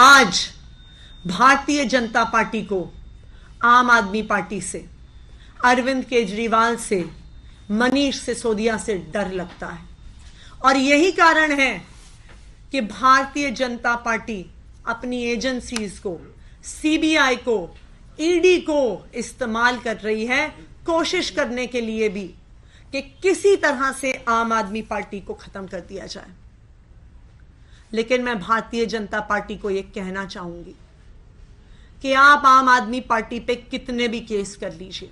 आज भारतीय जनता पार्टी को आम आदमी पार्टी से अरविंद केजरीवाल से मनीष सिसोदिया से डर लगता है और यही कारण है कि भारतीय जनता पार्टी अपनी एजेंसीज को सीबीआई को ईडी को इस्तेमाल कर रही है कोशिश करने के लिए भी कि किसी तरह से आम आदमी पार्टी को खत्म कर दिया जाए लेकिन मैं भारतीय जनता पार्टी को यह कहना चाहूंगी कि आप आम आदमी पार्टी पे कितने भी केस कर लीजिए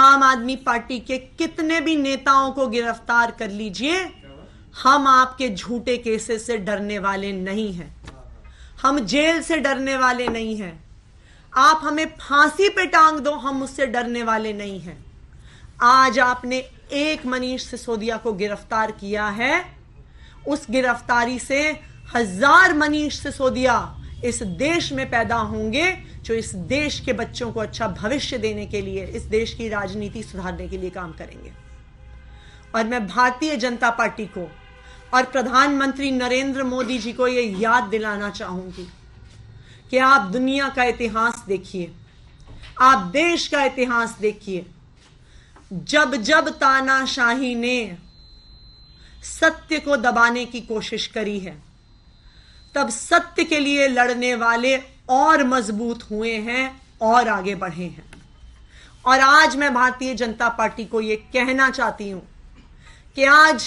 आम आदमी पार्टी के कितने भी नेताओं को गिरफ्तार कर लीजिए हम आपके झूठे केसेस से डरने वाले नहीं हैं हम जेल से डरने वाले नहीं हैं आप हमें फांसी पे टांग दो हम उससे डरने वाले नहीं हैं आज आपने एक मनीष सिसोदिया को गिरफ्तार किया है उस गिरफ्तारी से हजार मनीष सिसोदिया इस देश में पैदा होंगे जो इस देश के बच्चों को अच्छा भविष्य देने के लिए इस देश की राजनीति सुधारने के लिए काम करेंगे और मैं भारतीय जनता पार्टी को और प्रधानमंत्री नरेंद्र मोदी जी को यह याद दिलाना चाहूंगी कि आप दुनिया का इतिहास देखिए आप देश का इतिहास देखिए जब जब तानाशाही ने सत्य को दबाने की कोशिश करी है तब सत्य के लिए लड़ने वाले और मजबूत हुए हैं और आगे बढ़े हैं और आज मैं भारतीय जनता पार्टी को यह कहना चाहती हूं कि आज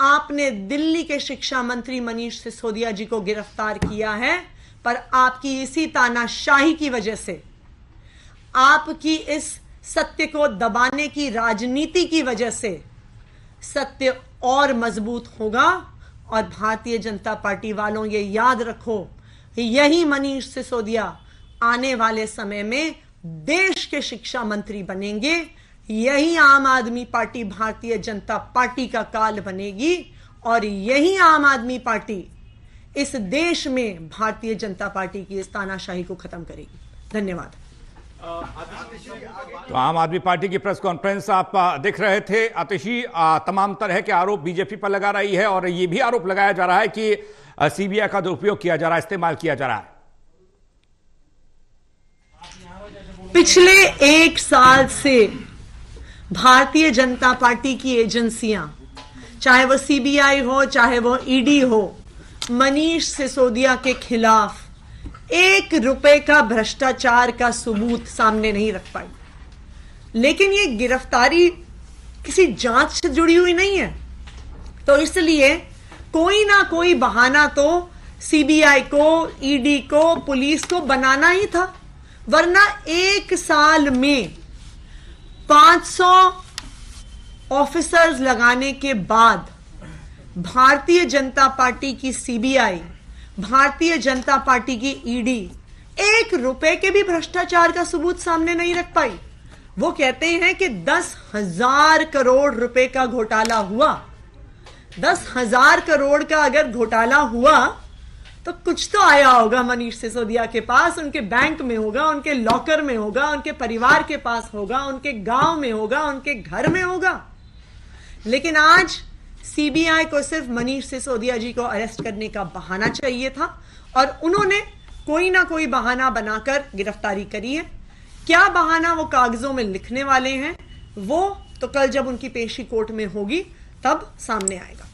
आपने दिल्ली के शिक्षा मंत्री मनीष सिसोदिया जी को गिरफ्तार किया है पर आपकी इसी तानाशाही की वजह से आपकी इस सत्य को दबाने की राजनीति की वजह से सत्य और मजबूत होगा और भारतीय जनता पार्टी वालों ये याद रखो यही मनीष सिसोदिया आने वाले समय में देश के शिक्षा मंत्री बनेंगे यही आम आदमी पार्टी भारतीय जनता पार्टी का काल बनेगी और यही आम आदमी पार्टी इस देश में भारतीय जनता पार्टी की इस तानाशाही को खत्म करेगी धन्यवाद तो आम आदमी पार्टी की प्रेस कॉन्फ्रेंस आप देख रहे थे आतिशी तमाम तरह के आरोप बीजेपी पर लगा रही है और ये भी आरोप लगाया जा रहा है कि सीबीआई का दुरुपयोग किया जा रहा है इस्तेमाल किया जा रहा है पिछले एक साल से भारतीय जनता पार्टी की एजेंसियां चाहे वो सीबीआई हो चाहे वो ईडी हो मनीष सिसोदिया के खिलाफ एक रुपए का भ्रष्टाचार का सबूत सामने नहीं रख पाई लेकिन ये गिरफ्तारी किसी जांच से जुड़ी हुई नहीं है तो इसलिए कोई ना कोई बहाना तो सीबीआई को ईडी को पुलिस को बनाना ही था वरना एक साल में 500 ऑफिसर्स लगाने के बाद भारतीय जनता पार्टी की सीबीआई भारतीय जनता पार्टी की ईडी एक रुपए के भी भ्रष्टाचार का सबूत सामने नहीं रख पाई वो कहते हैं कि दस हजार करोड़ रुपए का घोटाला हुआ दस हजार करोड़ का अगर घोटाला हुआ तो कुछ तो आया होगा मनीष सिसोदिया के पास उनके बैंक में होगा उनके लॉकर में होगा उनके परिवार के पास होगा उनके गांव में होगा उनके घर में होगा लेकिन आज सीबीआई को सिर्फ मनीष सिसोदिया जी को अरेस्ट करने का बहाना चाहिए था और उन्होंने कोई ना कोई बहाना बनाकर गिरफ्तारी करी है क्या बहाना वो कागजों में लिखने वाले हैं वो तो कल जब उनकी पेशी कोर्ट में होगी तब सामने आएगा